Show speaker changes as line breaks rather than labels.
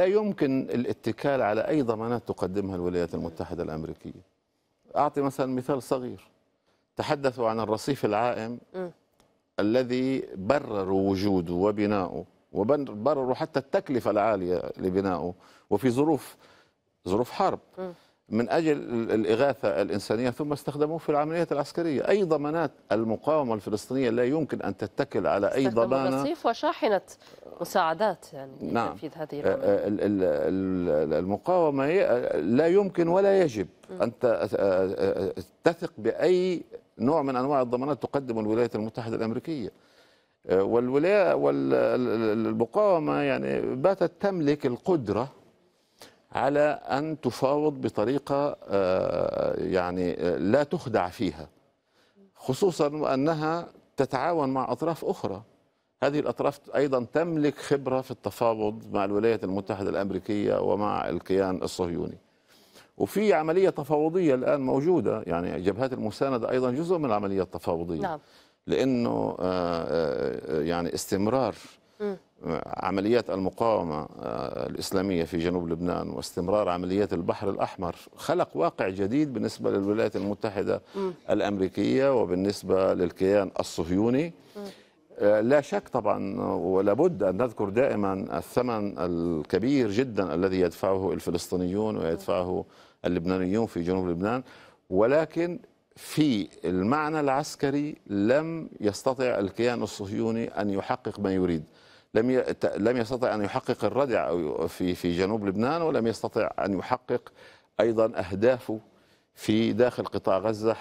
لا يمكن الاتكال على أي ضمانات تقدمها الولايات المتحدة الأمريكية أعطي مثلا مثال صغير تحدثوا عن الرصيف العائم م. الذي برروا وجوده وبناؤه وبرروا حتى التكلفة العالية لبناؤه وفي ظروف ظروف حرب م. من أجل الإغاثة الإنسانية ثم استخدموه في العمليات العسكرية أي ضمانات المقاومة الفلسطينية لا يمكن أن تتكل على أي ضمانة رصيف وشاحنة مساعدات يعني نعم هذه آه، آه، المقاومة آه، لا يمكن ولا يجب أن تثق بأي نوع من أنواع الضمانات تقدم الولايات المتحدة الأمريكية والولاية والمقاومة يعني باتت تملك القدرة على أن تفاوض بطريقة آه، يعني آه، لا تخدع فيها خصوصا وأنها تتعاون مع أطراف أخرى هذه الأطراف أيضا تملك خبرة في التفاوض مع الولايات المتحدة الأمريكية ومع الكيان الصهيوني وفي عملية تفاوضية الآن موجودة يعني جبهات المساندة أيضا جزء من العملية التفاوضية نعم. لأنه آه، يعني استمرار عمليات المقاومة آه، الإسلامية في جنوب لبنان واستمرار عمليات البحر الأحمر خلق واقع جديد بالنسبة للولايات المتحدة م. الأمريكية وبالنسبة للكيان الصهيوني م. آه، لا شك طبعا ولا بد أن نذكر دائما الثمن الكبير جدا الذي يدفعه الفلسطينيون ويدفعه اللبنانيون في جنوب لبنان ولكن في المعنى العسكري لم يستطع الكيان الصهيوني أن يحقق ما يريد لم لم يستطع ان يحقق الردع في في جنوب لبنان ولم يستطع ان يحقق ايضا اهدافه في داخل قطاع غزه